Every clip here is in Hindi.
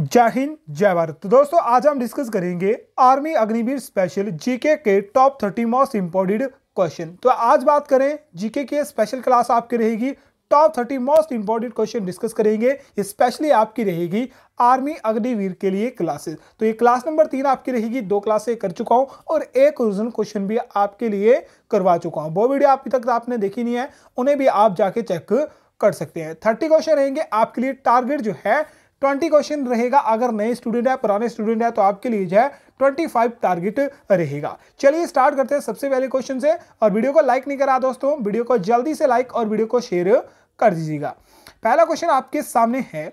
जय हिंद जय भारत तो दोस्तों आज हम डिस्कस करेंगे आर्मी अग्निवीर स्पेशल जीके के top thirty most important question तो आज बात करें जीके की स्पेशल क्लास आपकी रहेगी top thirty most important question discuss करेंगे स्पेशली आपकी रहेगी आर्मी अग्निवीर के लिए क्लासेस तो ये क्लास नंबर तीन आपकी रहेगी दो क्लासे कर चुका हूँ और एक ओरिजिनल क्वेश्चन भी आपके लिए करवा चुका हूँ वो वीडियो अभी तक आपने देखी नहीं है उन्हें भी आप जाके चेक कर सकते हैं थर्टी क्वेश्चन रहेंगे आपके लिए टारगेट जो है ट्वेंटी क्वेश्चन रहेगा अगर नए स्टूडेंट है पुराने स्टूडेंट है तो आपके लिए जो है ट्वेंटी फाइव टारगेट रहेगा चलिए स्टार्ट करते हैं सबसे पहले क्वेश्चन से और वीडियो को लाइक नहीं करा दोस्तों वीडियो को जल्दी से लाइक और वीडियो को शेयर कर दीजिएगा पहला क्वेश्चन आपके सामने है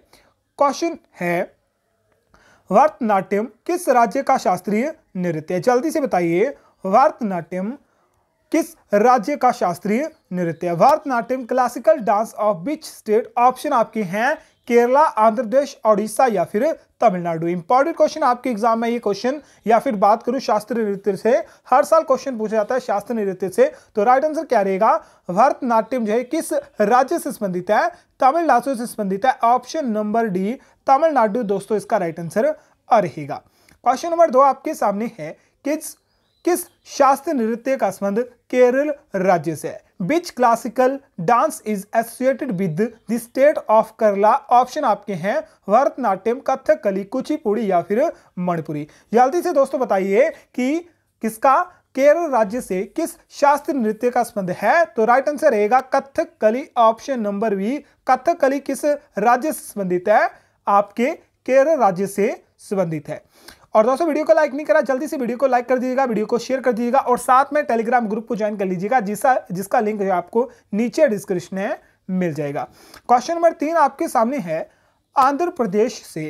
क्वेश्चन है भरतनाट्यम किस राज्य का शास्त्रीय नृत्य है जल्दी से बताइए भरतनाट्यम किस राज्य का शास्त्रीय नृत्य है Bharatanatyam classical dance of which state option आपके हैं केरला आंध्र प्रदेश ओडिशा या फिर तमिलनाडु इंपॉर्टेंट क्वेश्चन आपके एग्जाम में ये क्वेश्चन या फिर बात करूं शास्त्रीय नृत्य से हर साल क्वेश्चन पूछा जाता है शास्त्रीय नृत्य से तो राइट आंसर क्या रहेगा भरतनाट्यम जो है किस राज्य से संबंधित है तमिलनाडु से संबंधित है ऑप्शन नंबर डी तमिलनाडु दोस्तों इसका राइट आंसर रहेगा क्वेश्चन नंबर दो आपके सामने है किस किस शास्त्रीय नृत्य का संबंध केरल राज्य से है which classical dance is associated with the state of Kerala option आपके हैं भरतनाट्यम कथकली कुचिपुड़ी या फिर मणिपुरी जल्दी से दोस्तों बताइए कि किसका केरल राज्य से किस शास्त्रीय नृत्य का संबंध है तो राइट आंसर रहेगा Kathakali option number B Kathakali किस राज्य से संबंधित है आपके केरल राज्य से संबंधित है और दोस्तों वीडियो को लाइक नहीं करा जल्दी से वीडियो को लाइक कर दीजिएगा वीडियो को शेयर कर दीजिएगा और साथ में टेलीग्राम ग्रुप को ज्वाइन कर लीजिएगा जिसका जिसका लिंक आपको नीचे डिस्क्रिप्शन में मिल जाएगा क्वेश्चन नंबर तीन आपके सामने है आंध्र प्रदेश से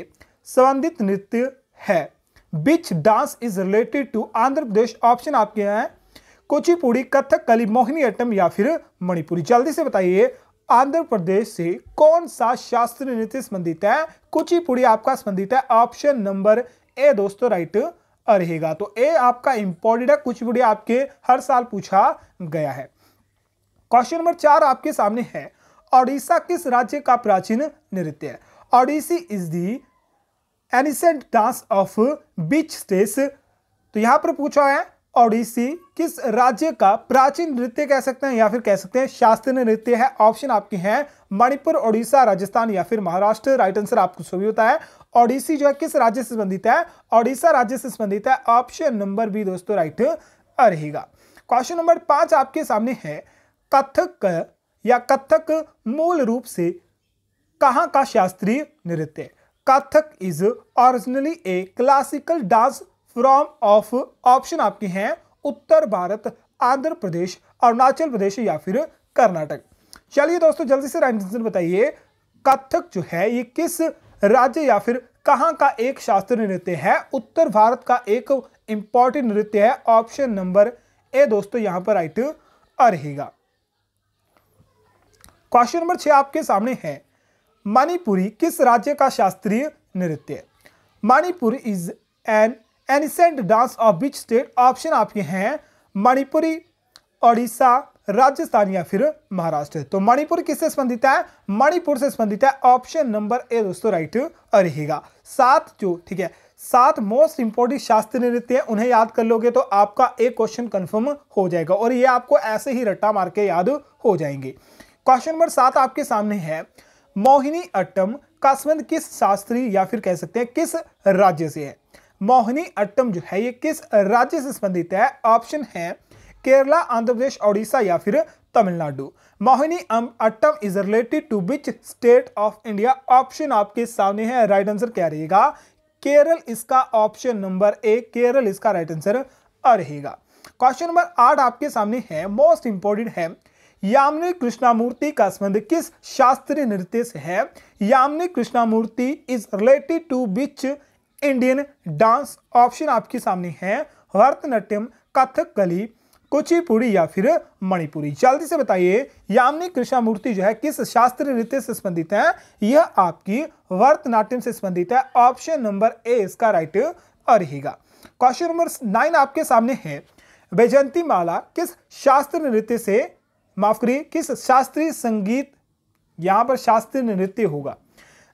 संबंधित नृत्य है which dance is related to Andhra Pradesh option आपके हैं कुचिपुड़ी कथक कली मोहिनी अट्टम या फिर मणिपुरी जल्दी से बताइए आंध्र प्रदेश से कौन सा शास्त्रीय नृत्य संबंधित है कुचिपुड़ी आपका संबंधित है ऑप्शन नंबर ए दोस्तों राइट रहेगा तो ए आपका इंपॉर्टेंट है कुछ वीडियो आपके हर साल पूछा गया है क्वेश्चन नंबर चार आपके सामने है ओडिशा किस राज्य का प्राचीन नृत्य है Odissi is the ancient dance of which state तो यहां पर पूछा है ओडिसी किस राज्य का प्राचीन नृत्य कह सकते हैं या फिर कह सकते हैं शास्त्रीय नृत्य है ऑप्शन आपके हैं मणिपुर ओडिशा राजस्थान या फिर महाराष्ट्र राइट आंसर आपको सभी होता है ओडिसी जो है किस राज्य से संबंधित है ओडिशा राज्य से संबंधित है ऑप्शन नंबर बी दोस्तों राइट रहेगा क्वेश्चन नंबर पांच आपके सामने है कथक या कथक मूल रूप से कहाँ का शास्त्रीय नृत्य Kathak is originally a classical dance from of option आपके हैं उत्तर भारत आंध्र प्रदेश अरुणाचल प्रदेश या फिर कर्नाटक चलिए दोस्तों जल्दी से राइट आंसर बताइए कथक जो है ये किस राज्य या फिर कहाँ का एक शास्त्रीय नृत्य है उत्तर भारत का एक इंपॉर्टेंट नृत्य है ऑप्शन नंबर ए दोस्तों यहां पर राइट रहेगा क्वेश्चन नंबर छह आपके सामने है मणिपुरी किस राज्य का शास्त्रीय नृत्य Manipur is an ancient dance of which state option आपके हैं मणिपुरी ओडिशा राजस्थान या फिर महाराष्ट्र तो मणिपुर किससे संबंधित है मणिपुर से संबंधित है ऑप्शन नंबर ए दोस्तों राइट रहेगा सात जो ठीक है सात मोस्ट इंपोर्टेंट शास्त्रीय नृत्य है उन्हें याद कर लोगे तो आपका एक क्वेश्चन कंफर्म हो जाएगा और ये आपको ऐसे ही रट्टा मार के याद हो जाएंगे क्वेश्चन नंबर सात आपके सामने है मोहिनी अट्टम का संबंध किस शास्त्री या फिर कह सकते हैं किस राज्य से है मोहिनी अट्टम जो है ये किस राज्य से संबंधित है ऑप्शन है केरला आंध्र प्रदेश ओडिशा या फिर Tamil Nadu Mohini Attam is related to which state of India option आपके सामने है राइट आंसर क्या रहेगा केरल इसका ऑप्शन नंबर ए केरल इसका राइट आंसर रहेगा क्वेश्चन नंबर आठ आपके सामने है मोस्ट इंपॉर्टेंट है यामिनी कृष्णामूर्ति का संबंध किस शास्त्रीय नृत्य से है Yamini Krishnamurthy is related to which Indian dance option आपके सामने है भरतनाट्यम कथकली कुचिपुड़ी या फिर मणिपुरी जल्दी से बताइए यामिनी कृष्णामूर्ति जो है किस शास्त्रीय नृत्य से संबंधित है यह आपकी वर्तनाट्यम से संबंधित है ऑप्शन नंबर ए इसका राइट रहेगा क्वेश्चन नंबर नाइन आपके सामने है वैजंती माला किस शास्त्रीय नृत्य से माफ करिए किस शास्त्रीय संगीत यहां पर शास्त्रीय नृत्य होगा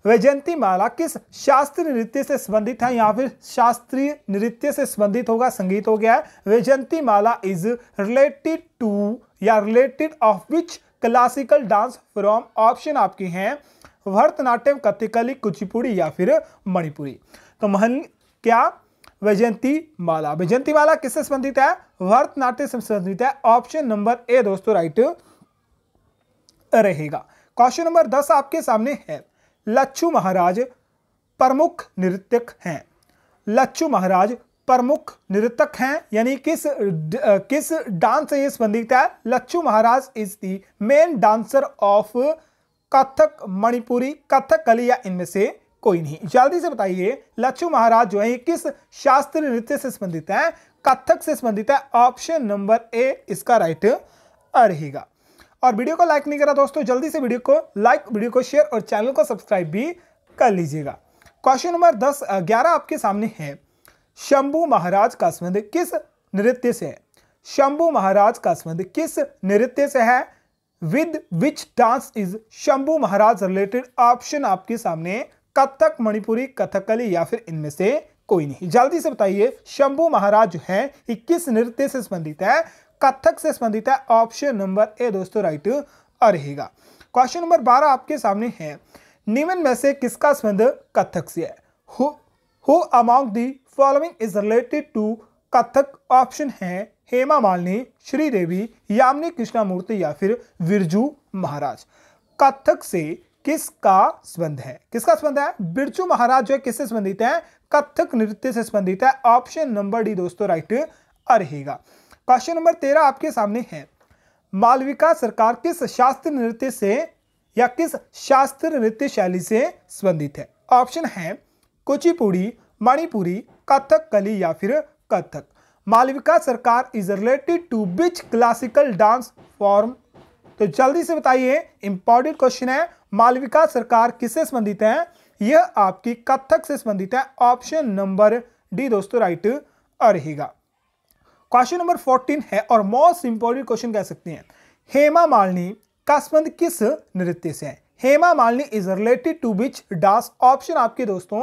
वैजयंती माला किस शास्त्रीय नृत्य से संबंधित है या फिर शास्त्रीय नृत्य से संबंधित होगा संगीत हो गया है Vyjayanthi Mala is related to या related of which classical dance from option आपकी हैं भरतनाट्यम कथकली कुचिपुड़ी या फिर मणिपुरी तो महन क्या वैजयंती माला वैजयंती माला किससे संबंधित है भरतनाट्य से संबंधित है ऑप्शन नंबर ए दोस्तों राइट रहेगा क्वेश्चन नंबर दस आपके सामने है लच्छू महाराज प्रमुख नृत्यक हैं लच्छू महाराज प्रमुख नृतक हैं यानी किस द, किस डांस से ये संबंधित है Lachhu Maharaj is the main dancer of Kathak Manipuri कली या इनमें से कोई नहीं जल्दी से बताइए लच्छू महाराज जो है किस शास्त्रीय नृत्य से संबंधित है कथक से संबंधित है ऑप्शन नंबर ए इसका राइट रहेगा और वीडियो को लाइक नहीं करा दोस्तों जल्दी से वीडियो को लाइक वीडियो को शेयर और चैनल को सब्सक्राइब भी कर लीजिएगा क्वेश्चन नंबर दस ग्यारह आपके सामने है शंभू महाराज का संबंध किस नृत्य से है शंभू महाराज का संबंध किस नृत्य से है with which dance is Shambhu Maharaj related option आपके सामने कथक मणिपुरी कथकली या फिर इनमें से कोई नहीं जल्दी से बताइए शंभू महाराज जो है ये किस नृत्य से संबंधित है कथक से संबंधित है ऑप्शन नंबर ए दोस्तों राइट रहेगा क्वेश्चन नंबर बारह आपके सामने है निम्न में से किसका संबंध कथक से है who among the following is related to Kathak option है हेमा मालिनी श्रीदेवी देवी यामिनी कृष्णामूर्ति या फिर बिरजू महाराज कथक से किसका संबंध है किसका संबंध है बिरजू महाराज जो है किससे संबंधित है कथक नृत्य से संबंधित है ऑप्शन नंबर डी दोस्तों राइट रहेगा क्वेश्चन नंबर तेरह आपके सामने है मालविका सरकार किस शास्त्र नृत्य से या किस शास्त्र नृत्य शैली से संबंधित है ऑप्शन है कुचिपुड़ी मणिपुरी कथक कली या फिर Kathak Malavika Sarkar is related to which classical dance form तो जल्दी से बताइए इंपॉर्टेंट क्वेश्चन है मालविका सरकार किससे संबंधित है यह आपकी कथक से संबंधित है ऑप्शन नंबर डी दोस्तों राइट रहेगा क्वेश्चन नंबर फोर्टीन है और मोस्ट इंपॉर्टेंट क्वेश्चन कह सकते हैं हेमा मालिनी का संबंध किस नृत्य से है Hema Malini is related to which dance option आपके दोस्तों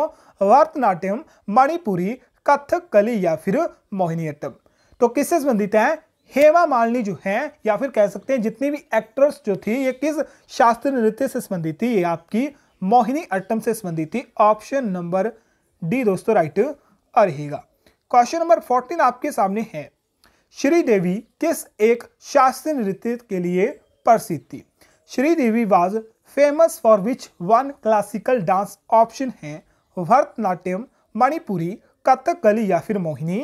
भरतनाट्यम मणिपुरी कथक कली या फिर मोहिनीअट्टम तो किससे संबंधित है हेमा मालिनी जो है या फिर कह सकते हैं जितनी भी एक्ट्रेस जो थी ये किस शास्त्रीय नृत्य से संबंधित थी ये आपकी मोहिनी अट्टम से संबंधित थी ऑप्शन नंबर डी दोस्तों राइट रहेगा क्वेश्चन नंबर फोर्टीन आपके सामने है श्रीदेवी किस एक शास्त्रीय नृत्य के लिए प्रसिद्ध थी Sridevi was famous for which one classical dance option है भरतनाट्यम मणिपुरी कथकली या फिर मोहिनी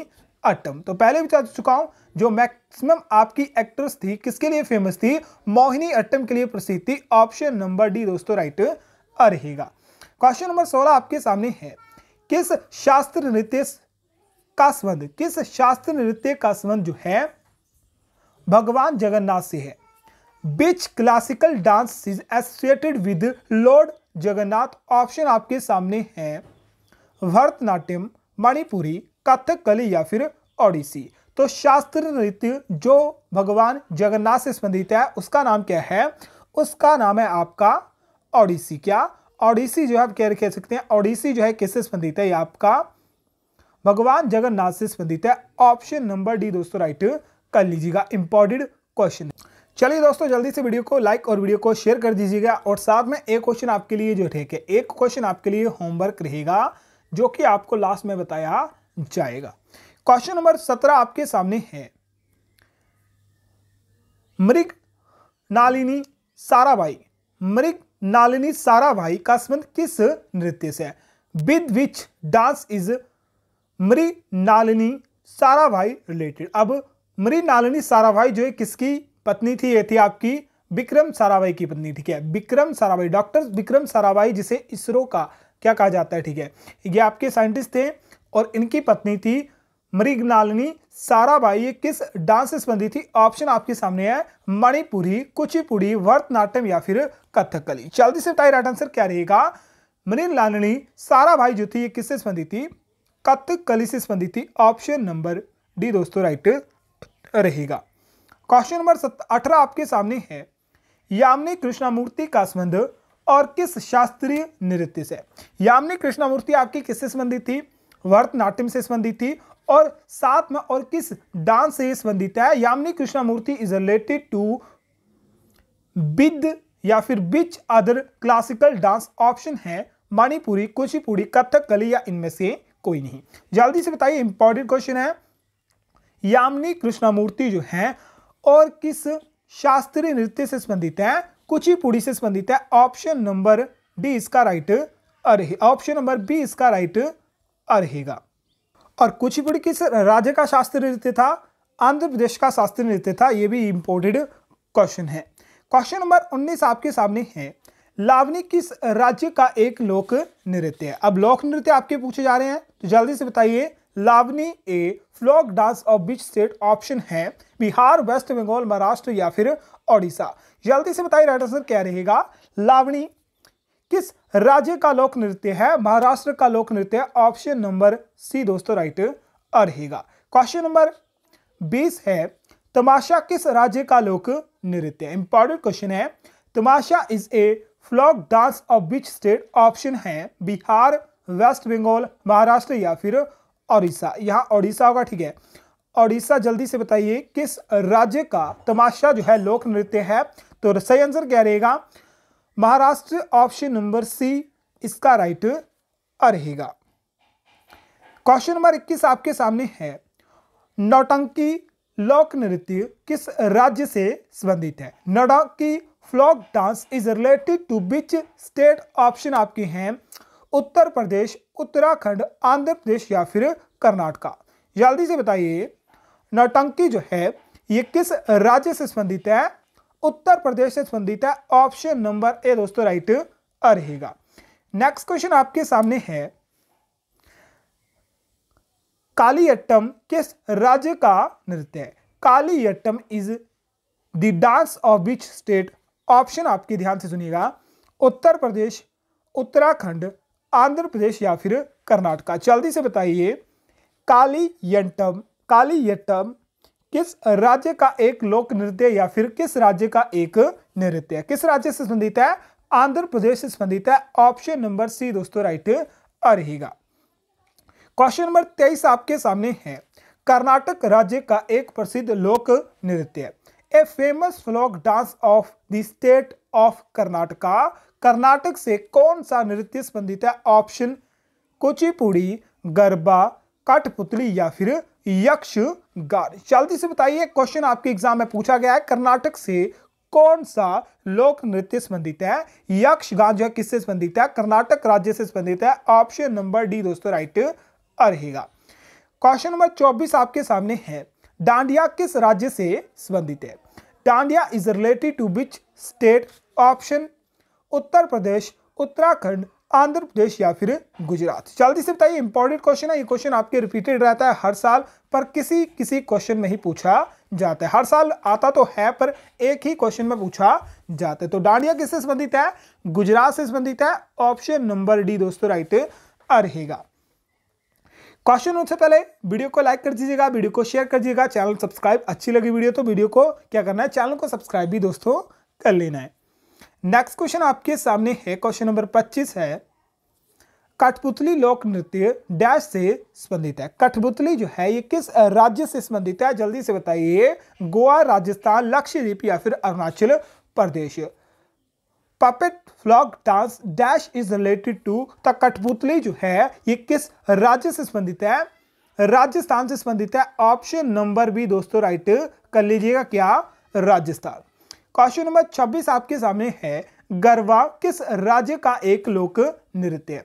अट्टम तो पहले भी बता चुका हूँ जो मैक्सिमम आपकी एक्ट्रेस थी किसके लिए फेमस थी मोहिनी अट्टम के लिए प्रसिद्ध थी ऑप्शन नंबर डी दोस्तों राइट रहेगा क्वेश्चन नंबर सोलह आपके सामने है किस शास्त्र नृत्य का संबंध किस शास्त्र नृत्य का संबंध जो है भगवान जगन्नाथ से है which classical dance is associated with lord Jagannath option आपके सामने है भरतनाट्यम मणिपुरी कथकली या फिर ओडिसी तो शास्त्र नृत्य जो भगवान जगन्नाथ से संबंधित है उसका नाम क्या है उसका नाम है आपका ओडिसी क्या ओडिसी जो है आप क्या कह सकते हैं ओडिसी जो है किससे संबंधित है आपका भगवान जगन्नाथ से संबंधित है ऑप्शन नंबर डी दोस्तों राइट कर लीजिएगा इंपॉर्टेंट क्वेश्चन चलिए दोस्तों जल्दी से वीडियो को लाइक और वीडियो को शेयर कर दीजिएगा और साथ में एक क्वेश्चन आपके लिए जो है एक क्वेश्चन आपके लिए होमवर्क रहेगा जो कि आपको लास्ट में बताया जाएगा क्वेश्चन नंबर सत्रह आपके सामने है मृग नालिनी साराभाई मृग नालिनी साराभाई का संबंध किस नृत्य से है विद विच डांस इज सारा साराभाई रिलेटेड अब मरी सारा साराभाई जो है किसकी पत्नी थी ये थी आपकी विक्रम साराभाई की पत्नी ठीक है विक्रम साराभाई डॉक्टर विक्रम साराभाई जिसे इसरो का क्या कहा जाता है ठीक है ये आपके साइंटिस्ट थे और इनकी पत्नी थी मृगनालिनी साराभाई ये किस डांस से संबंधित थी ऑप्शन आपके सामने है मणिपुरी कुचिपुड़ी भरतनाट्यम या फिर कथकली जल्दी से टाइट राइट आंसर क्या रहेगा मृगलालिनी साराभाई जो थी ये किससे संबंधित थी कथक कली से संबंधित थी ऑप्शन नंबर डी दोस्तों राइट रहेगा क्वेश्चन नंबर अठारह आपके सामने है यामिनी कृष्णामूर्ति का संबंध और किस शास्त्रीय नृत्य से यामिनी कृष्णामूर्ति आपकी किससे संबंधित थी भरतनाट्यम से संबंधित थी और साथ में और किस डांस से संबंधित है Yamini Krishnamurthy is related to with या फिर which other classical dance option है मणिपुरी कुचिपुड़ी कथकली या इनमें से कोई नहीं जल्दी से बताइए इंपॉर्टेंट क्वेश्चन है यामिनी कृष्णामूर्ति जो है और किस शास्त्रीय नृत्य से संबंधित है कुचिपुड़ी से संबंधित है ऑप्शन नंबर डी इसका राइट अरे ऑप्शन नंबर बी इसका राइट रहेगा और कुचिपुड़ी किस राज्य का शास्त्रीय नृत्य था आंध्र प्रदेश का शास्त्रीय नृत्य था यह भी इंपोर्टेड क्वेश्चन है क्वेश्चन नंबर 19 आपके सामने है लावनी किस राज्य का एक लोक नृत्य है अब लोक नृत्य आपके पूछे जा रहे हैं तो जल्दी से बताइए Lavani a folk dance of which state option है बिहार वेस्ट बंगाल महाराष्ट्र या फिर ओडिशा जल्दी से बताइए राइट आंसर क्या रहेगा लावनी किस राज्य का लोक नृत्य है महाराष्ट्र का लोक नृत्य ऑप्शन नंबर सी दोस्तों राइट रहेगा क्वेश्चन नंबर बीस है तमाशा किस राज्य का लोक नृत्य इंपॉर्टेंट क्वेश्चन है Tamasha is a folk dance of which state option है बिहार वेस्ट बंगाल महाराष्ट्र या फिर ओडिशा यहाँ ओडिशा होगा ठीक है ओडिशा जल्दी से बताइए किस राज्य का तमाशा जो है लोक नृत्य है तो सही आंसर क्या रहेगा महाराष्ट्र ऑप्शन नंबर सी इसका राइट रहेगा क्वेश्चन नंबर इक्कीस आपके सामने है नौटंकी लोक नृत्य किस राज्य से संबंधित है Nautanki folk dance is related to which state option आपके हैं उत्तर प्रदेश उत्तराखंड आंध्र प्रदेश या फिर कर्नाटका जल्दी से बताइए नौटंकी जो है ये किस राज्य से संबंधित है उत्तर प्रदेश से संबंधित है ऑप्शन नंबर ए दोस्तों राइट रहेगा नेक्स्ट क्वेश्चन आपके सामने है कालीयट्टम किस राज्य का नृत्य है Kaliyattam is the dance of which state option आपकी ध्यान से सुनिएगा उत्तर प्रदेश उत्तराखंड आंध्र प्रदेश या फिर कर्नाटका जल्दी से बताइए काली यंटम काली यट्टम किस राज्य का एक लोक नृत्य या फिर किस राज्य का एक नृत्य है किस राज्य से संबंधित है आंध्र प्रदेश से संबंधित है ऑप्शन नंबर सी दोस्तों राइट रहेगा क्वेश्चन नंबर तेईस आपके सामने है कर्नाटक राज्य का एक प्रसिद्ध लोक नृत्य a famous folk dance of the state of Karnataka Karnataka से कौन सा नृत्य संबंधित है ऑप्शन कुचिपुड़ी गरबा कठपुतली या फिर यक्ष गार जल्दी से बताइए क्वेश्चन आपके एग्जाम में पूछा गया है कर्नाटक से कौन सा लोक नृत्य संबंधित है यक्ष गान जो है किससे संबंधित है कर्नाटक राज्य से संबंधित है ऑप्शन नंबर डी दोस्तों राइट रहेगा क्वेश्चन नंबर 24 आपके सामने है डांडिया किस राज्य से संबंधित है Dandiya is related to which state option Uttar Pradesh Uttarakhand Andhra Pradesh या फिर गुजरात जल्दी से बताइए इंपॉर्टेंट क्वेश्चन है ये क्वेश्चन आपके रिपीटेड रहता है हर साल पर किसी किसी क्वेश्चन में ही पूछा जाता है हर साल आता तो है पर एक ही क्वेश्चन में पूछा जाता है तो डांडिया किससे संबंधित है गुजरात से संबंधित है ऑप्शन नंबर डी दोस्तों राइट रहेगा क्वेश्चन उनसे पहले वीडियो को लाइक कर दीजिएगा वीडियो को शेयर कर दीजिएगा चैनल सब्सक्राइब अच्छी लगी वीडियो तो वीडियो को क्या करना है चैनल को सब्सक्राइब भी दोस्तों कर लेना है नेक्स्ट क्वेश्चन आपके सामने है क्वेश्चन नंबर पच्चीस है कठपुतली लोक नृत्य डैश से संबंधित है कठपुतली जो है ये किस राज्य से संबंधित है जल्दी से बताइए गोवा राजस्थान लक्षद्वीप या फिर Arunachal Pradesh puppet folk dance dash is related to the kathputli जो है ये किस राज्य से संबंधित है राजस्थान से संबंधित है ऑप्शन नंबर बी दोस्तों राइट कर लीजिएगा क्या राजस्थान क्वेश्चन नंबर 26 आपके सामने है गरबा किस राज्य का एक लोक नृत्य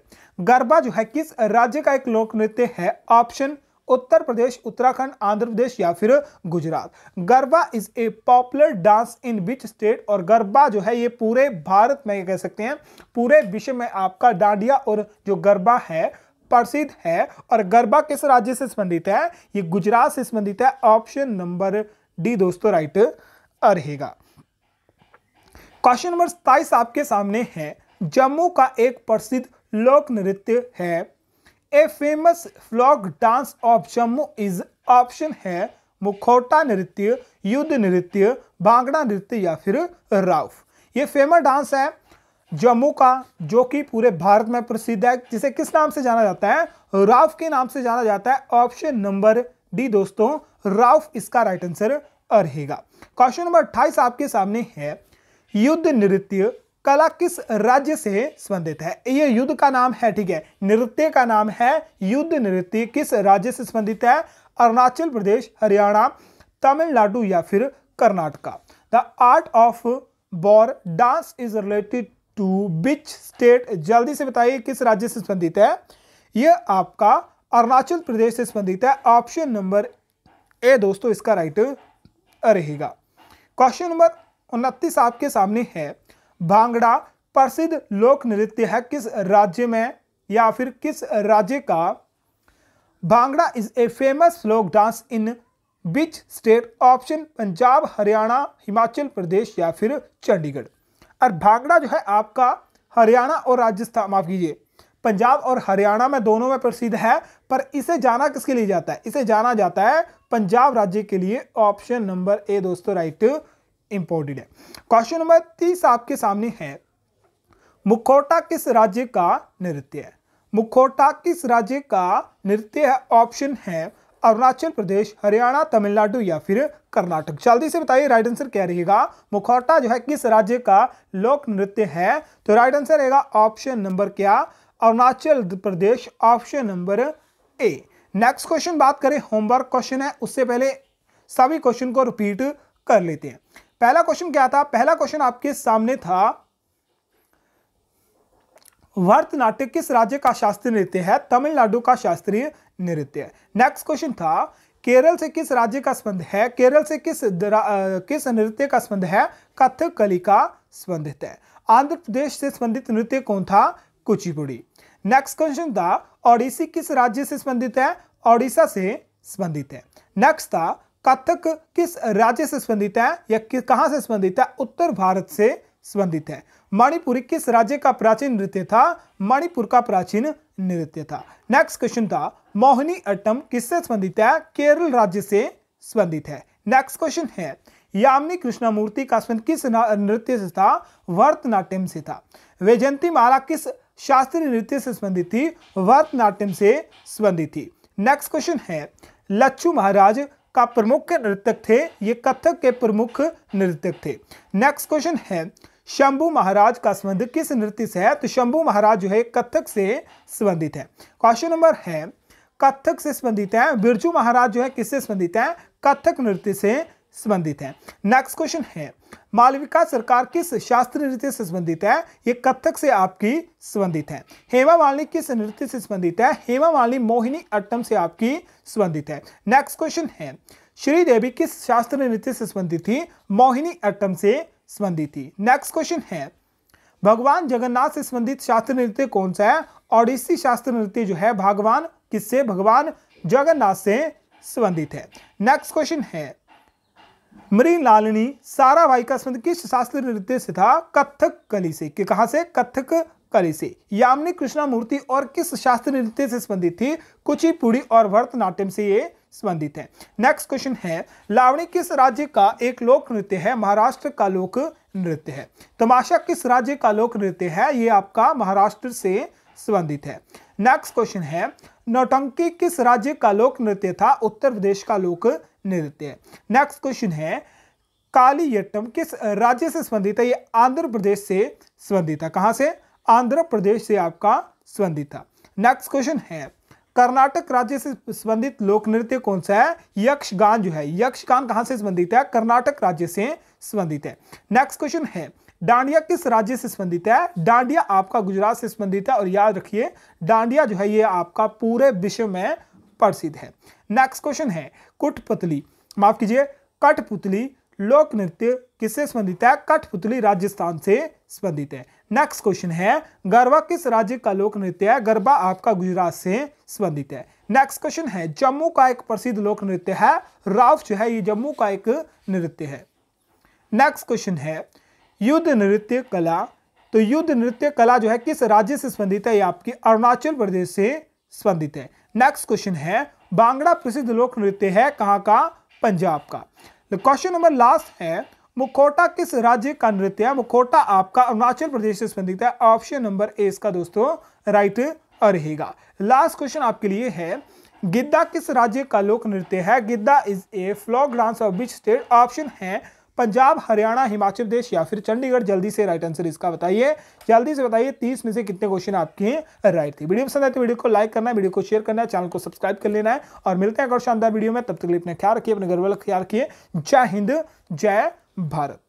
गरबा जो है किस राज्य का एक लोक नृत्य है ऑप्शन उत्तर प्रदेश उत्तराखंड आंध्र प्रदेश या फिर Gujarat Garba is a popular dance in which state और गरबा जो है ये पूरे भारत में कह सकते हैं पूरे विश्व में आपका डांडिया और जो गरबा है प्रसिद्ध है और गरबा किस राज्य से संबंधित है ये गुजरात से संबंधित है ऑप्शन नंबर डी दोस्तों राइट रहेगा क्वेश्चन नंबर सताइस आपके सामने है जम्मू का एक प्रसिद्ध लोक नृत्य है a famous folk dance of Jammu is option है मुखौटा नृत्य युद्ध नृत्य भांगड़ा नृत्य या फिर राउफ ये फेमस डांस है जम्मू का जो कि पूरे भारत में प्रसिद्ध है जिसे किस नाम से जाना जाता है राउफ के नाम से जाना जाता है ऑप्शन नंबर डी दोस्तों राउफ इसका राइट आंसर रहेगा क्वेश्चन नंबर अट्ठाईस आपके सामने है युद्ध नृत्य कला किस राज्य से संबंधित है ये युद्ध का नाम है ठीक है नृत्य का नाम है युद्ध नृत्य किस राज्य से संबंधित है अरुणाचल प्रदेश हरियाणा तमिलनाडु या फिर Karnataka the art of war dance is related to which state जल्दी से बताइए किस राज्य से संबंधित है यह आपका अरुणाचल प्रदेश से संबंधित है ऑप्शन नंबर ए दोस्तों इसका राइट रहेगा क्वेश्चन नंबर उनतीस आपके सामने है भांगड़ा प्रसिद्ध लोक नृत्य है किस राज्य में या फिर किस राज्य का भांगड़ा इज ए फेमस लोक dance in which state option Punjab Haryana Himachal Pradesh या फिर चंडीगढ़ और भांगड़ा जो है आपका हरियाणा और राजस्थान माफ कीजिए पंजाब और हरियाणा में दोनों में प्रसिद्ध है पर इसे जाना किसके लिए जाता है इसे जाना जाता है पंजाब राज्य के लिए ऑप्शन नंबर ए दोस्तों राइट इंपोर्टेड है क्वेश्चन नंबर तीस आपके सामने है मुखोटा किस राज्य का नृत्य है मुखोटा किस राज्य का नृत्य है ऑप्शन है अरुणाचल प्रदेश हरियाणा तमिलनाडु या फिर कर्नाटक जल्दी से बताइए राइट आंसर क्या रहेगा मुखोटा जो है किस राज्य का लोक नृत्य है तो राइट आंसर रहेगा ऑप्शन नंबर क्या Arunachal Pradesh option number A next question बात करें होमवर्क क्वेश्चन है उससे पहले सभी क्वेश्चन को रिपीट कर लेते हैं पहला क्वेश्चन क्या था पहला क्वेश्चन आपके सामने था वर्त नाट्य किस राज्य का शास्त्रीय नृत्य है तमिलनाडु का शास्त्रीय नृत्य नेक्स्ट क्वेश्चन था केरल से किस राज्य का संबंध है केरल से किस दरा, किस नृत्य का संबंध है कथकली का संबंधित है आंध्र प्रदेश से संबंधित नृत्य कौन था कुचिपुड़ी नेक्स्ट क्वेश्चन था ओडिसी किस राज्य से संबंधित है ओडिशा से संबंधित है नेक्स्ट था कथक किस राज्य से संबंधित है या कहां से संबंधित है उत्तर भारत से संबंधित है मणिपुरी किस राज्य का प्राचीन नृत्य था मणिपुर का प्राचीन नृत्य था नेक्स्ट क्वेश्चन था मोहिनी अट्टम किससे संबंधित है केरल राज्य से संबंधित है नेक्स्ट क्वेश्चन है यामिनी कृष्णामूर्ति का संबंध किस नृत्य से था भरतनाट्यम से था वैजयंती माला किस शास्त्रीय नृत्य से संबंधित थी भरतनाट्यम से संबंधित थी नेक्स्ट क्वेश्चन है लच्छू महाराज का प्रमुख नृतक थे ये कथक के प्रमुख नृतक थे नेक्स्ट क्वेश्चन है शंभू महाराज का संबंध किस नृत्य से है तो शंभू महाराज जो है कथक से संबंधित है क्वेश्चन नंबर है कथक से संबंधित है बिरजू महाराज जो है किससे संबंधित है कथक नृत्य से संबंधित है नेक्स्ट क्वेश्चन है मालविका सरकार किस शास्त्रीय नृत्य से संबंधित है ये कथक से आपकी संबंधित है हेमा मालिनी किस नृत्य से संबंधित है हेमा मालिनी मोहिनी अट्टम से आपकी संबंधित है नेक्स्ट क्वेश्चन है श्रीदेवी किस शास्त्रीय नृत्य से संबंधित थी मोहिनी अट्टम से संबंधित थी नेक्स्ट क्वेश्चन है भगवान जगन्नाथ से संबंधित शास्त्रीय नृत्य कौन सा है ओडिसी शास्त्रीय नृत्य जो है भगवान किससे भगवान जगन्नाथ से संबंधित है नेक्स्ट क्वेश्चन है मृग लालनी सारा भाई का संबंध किस शास्त्र नृत्य से था कथक कली से कि कहा से कथक कली से यामिनी मूर्ति और किस शास्त्र नृत्य से संबंधित थी कुचिपुड़ी और भरतनाट्यम से ये संबंधित है नेक्स्ट क्वेश्चन है लावणी किस राज्य का एक लोक नृत्य है महाराष्ट्र का लोक नृत्य है तमाशा किस राज्य का लोक नृत्य है ये आपका महाराष्ट्र से संबंधित है नेक्स्ट क्वेश्चन है नौटंकी किस राज्य का लोक नृत्य था उत्तर प्रदेश का लोक नृत्य नेक्स्ट क्वेश्चन है काली यट्टम किस राज्य से संबंधित है ये आंध्र प्रदेश से संबंधित है कहाँ से आंध्र प्रदेश से आपका संबंधित है नेक्स्ट क्वेश्चन है कर्नाटक राज्य से संबंधित लोक नृत्य कौन सा है यक्षगान जो है यक्षगान कहाँ से संबंधित है कर्नाटक राज्य से संबंधित है नेक्स्ट क्वेश्चन है डांडिया किस राज्य से संबंधित है डांडिया आपका गुजरात से संबंधित है और याद रखिए डांडिया जो है ये आपका पूरे विश्व में प्रसिद्ध है नेक्स्ट क्वेश्चन है कुटपुतली माफ कीजिए कठपुतली लोक नृत्य किससे संबंधित है कठपुतली राजस्थान से संबंधित है नेक्स्ट क्वेश्चन है गरबा किस राज्य का लोक नृत्य है गरबा आपका गुजरात से संबंधित है नेक्स्ट क्वेश्चन है जम्मू का एक प्रसिद्ध लोक नृत्य है राव जो है ये जम्मू का एक नृत्य है नेक्स्ट क्वेश्चन है युद्ध नृत्य कला तो युद्ध नृत्य कला जो है किस राज्य से संबंधित है ये आपकी अरुणाचल प्रदेश से संबंधित है नेक्स्ट क्वेश्चन है बांगड़ा प्रसिद्ध लोक नृत्य है कहाँ का पंजाब का क्वेश्चन नंबर लास्ट है मुखोटा किस राज्य का नृत्य है मुखोटा आपका अरुणाचल प्रदेश से संबंधित है ऑप्शन नंबर ए इसका दोस्तों राइट रहेगा लास्ट क्वेश्चन आपके लिए है गिद्दा किस राज्य का लोक नृत्य है Giddha is a folk dance of which state option है पंजाब हरियाणा हिमाचल प्रदेश या फिर चंडीगढ़ जल्दी से राइट आंसर इसका बताइए जल्दी से बताइए तीस में से कितने क्वेश्चन आपके राइट थी वीडियो पसंद आए तो वीडियो को लाइक करना है वीडियो को शेयर करना है चैनल को सब्सक्राइब कर लेना है और मिलते हैं अगर शानदार वीडियो में तब तक अपने ख्याल रखिए अपने घर वाले ख्याल रखिए जय हिंद जय भारत